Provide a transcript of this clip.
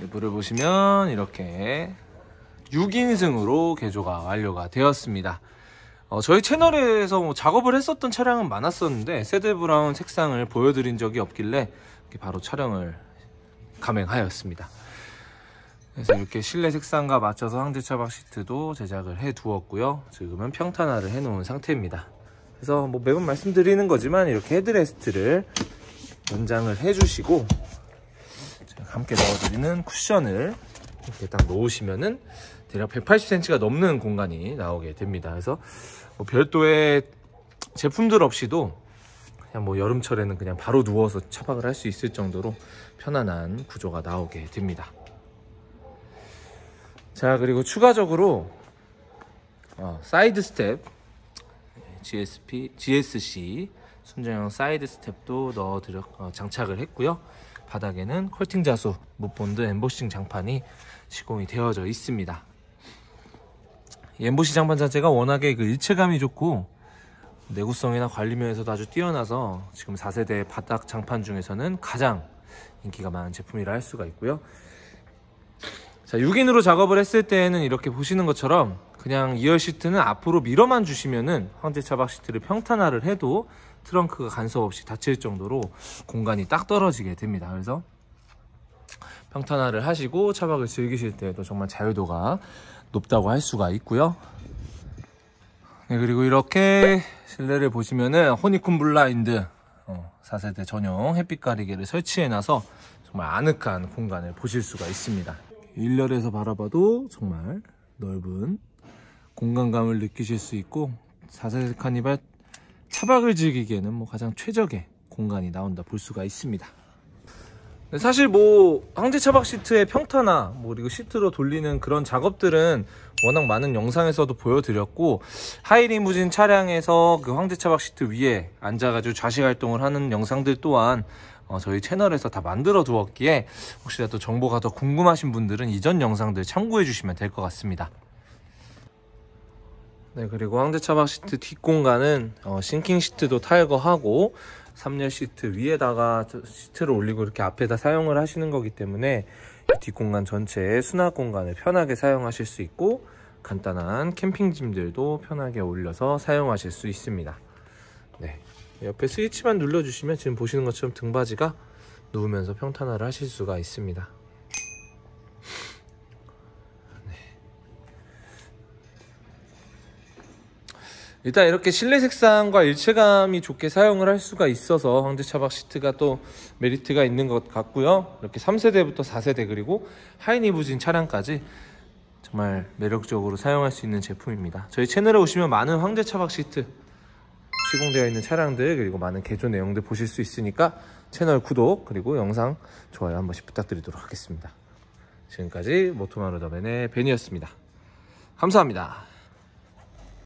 일부를 예, 보시면 이렇게 6인승으로 개조가 완료가 되었습니다 어, 저희 채널에서 뭐 작업을 했었던 차량은 많았었는데 세드 브라운 색상을 보여드린 적이 없길래 바로 촬영을 감행하였습니다 그래서 이렇게 실내 색상과 맞춰서 항제 차박 시트도 제작을 해 두었고요 지금은 평탄화를 해 놓은 상태입니다 그래서 뭐 매번 말씀드리는 거지만 이렇게 헤드레스트를 연장을 해주시고 함께 넣어드리는 쿠션을 이렇게 딱 놓으시면은 대략 180cm가 넘는 공간이 나오게 됩니다. 그래서 뭐 별도의 제품들 없이도 그냥 뭐 여름철에는 그냥 바로 누워서 차박을 할 수 있을 정도로 편안한 구조가 나오게 됩니다. 자 그리고 추가적으로 어, 사이드 스텝 GSP, GSC 순정형 사이드 스텝도 넣어 드려 어, 장착을 했고요. 바닥에는 컬팅 자수, 무본드 엠보싱 장판이 시공이 되어져 있습니다. 엠보싱 장판 자체가 워낙에 그 일체감이 좋고 내구성이나 관리면에서도 아주 뛰어나서 지금 4세대 바닥 장판 중에서는 가장 인기가 많은 제품이라 할 수가 있고요. 자, 6인으로 작업을 했을 때에는 이렇게 보시는 것처럼 그냥 이어 시트는 앞으로 밀어만 주시면은 황제 차박 시트를 평탄화를 해도 트렁크가 간섭 없이 닫힐 정도로 공간이 딱 떨어지게 됩니다. 그래서 평탄화를 하시고 차박을 즐기실 때에도 정말 자유도가 높다고 할 수가 있고요. 네, 그리고 이렇게 실내를 보시면은 호니콘 블라인드 4세대 어, 전용 햇빛 가리개를 설치해놔서 정말 아늑한 공간을 보실 수가 있습니다. 일렬에서 바라봐도 정말 넓은 공간감을 느끼실 수 있고 사사세 카니발 차박을 즐기기에는 뭐 가장 최적의 공간이 나온다 볼 수가 있습니다 네, 사실 뭐황제 차박 시트의 평타나 뭐 그리고 시트로 돌리는 그런 작업들은 워낙 많은 영상에서도 보여드렸고 하이리무진 차량에서 그 황제 차박 시트 위에 앉아가지고 좌식 활동을 하는 영상들 또한 어 저희 채널에서 다 만들어 두었기에 혹시라도 정보가 더 궁금하신 분들은 이전 영상들 참고해 주시면 될 것 같습니다. 네, 그리고 황제 차박 시트 뒷공간은 어, 싱킹 시트도 탈거하고 3열 시트 위에다가 시트를 올리고 이렇게 앞에다 사용을 하시는 거기 때문에 뒷공간 전체에 수납 공간을 편하게 사용하실 수 있고 간단한 캠핑 짐들도 편하게 올려서 사용하실 수 있습니다 네, 옆에 스위치만 눌러주시면 지금 보시는 것처럼 등받이가 누우면서 평탄화를 하실 수가 있습니다 일단 이렇게 실내 색상과 일체감이 좋게 사용을 할 수가 있어서 황제 차박 시트가 또 메리트가 있는 것 같고요 이렇게 3세대부터 4세대 그리고 하이니부진 차량까지 정말 매력적으로 사용할 수 있는 제품입니다 저희 채널에 오시면 많은 황제 차박 시트 시공되어 있는 차량들 그리고 많은 개조 내용들 보실 수 있으니까 채널 구독 그리고 영상 좋아요 한 번씩 부탁드리도록 하겠습니다 지금까지 모토마루더맨의 벤이었습니다 감사합니다